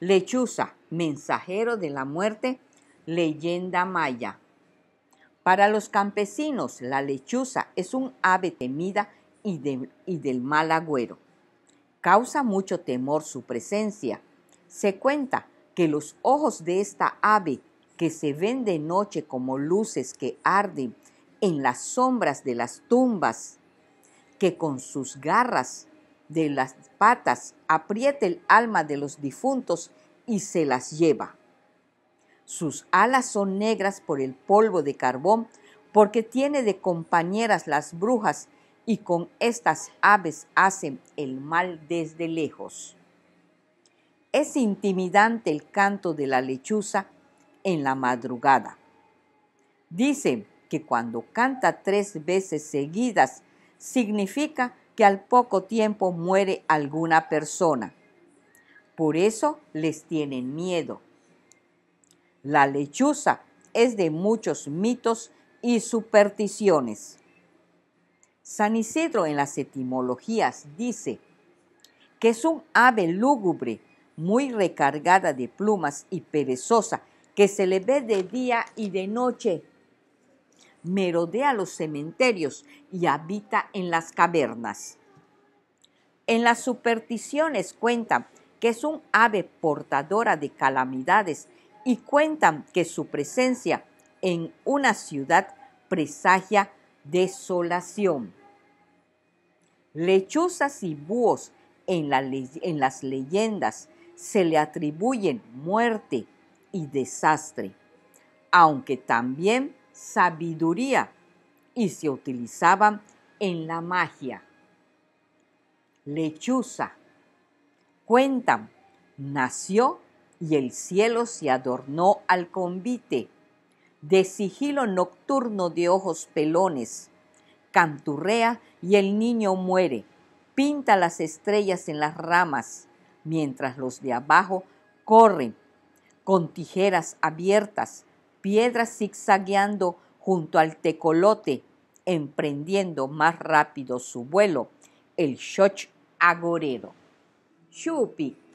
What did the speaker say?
Lechuza, mensajero de la muerte, leyenda maya. Para los campesinos, la lechuza es un ave temida y, del mal agüero. Causa mucho temor su presencia. Se cuenta que los ojos de esta ave, que se ven de noche como luces que arden en las sombras de las tumbas, que con sus garras de las patas, aprieta el alma de los difuntos y se las lleva. Sus alas son negras por el polvo de carbón, porque tiene de compañeras las brujas y con estas aves hacen el mal desde lejos. Es intimidante el canto de la lechuza en la madrugada. Dicen que cuando canta tres veces seguidas significa que al poco tiempo muere alguna persona. Por eso les tienen miedo. La lechuza es de muchos mitos y supersticiones. San Isidro en las etimologías dice que es un ave lúgubre, muy recargada de plumas y perezosa, que se le ve de día y de noche merodea los cementerios y habita en las cavernas. En las supersticiones cuentan que es un ave portadora de calamidades y cuentan que su presencia en una ciudad presagia desolación. Lechuzas y búhos en, en las leyendas se le atribuyen muerte y desastre, aunque también sabiduría y se utilizaban en la magia. Lechuza. Cuentan, nació y el cielo se adornó al convite, de sigilo nocturno de ojos pelones. Canturrea y el niño muere, pinta las estrellas en las ramas, mientras los de abajo corren con tijeras abiertas Piedra zigzagueando junto al tecolote, emprendiendo más rápido su vuelo, el Xoch agorero. Chupi